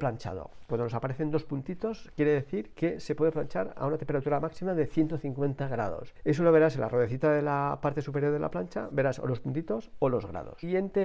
planchado. Cuando nos aparecen dos puntitos, quiere decir que se puede planchar a una temperatura máxima de 150 grados. Eso lo verás en la ruedecita de la parte superior de la plancha, verás o los puntitos o los grados. Siguiente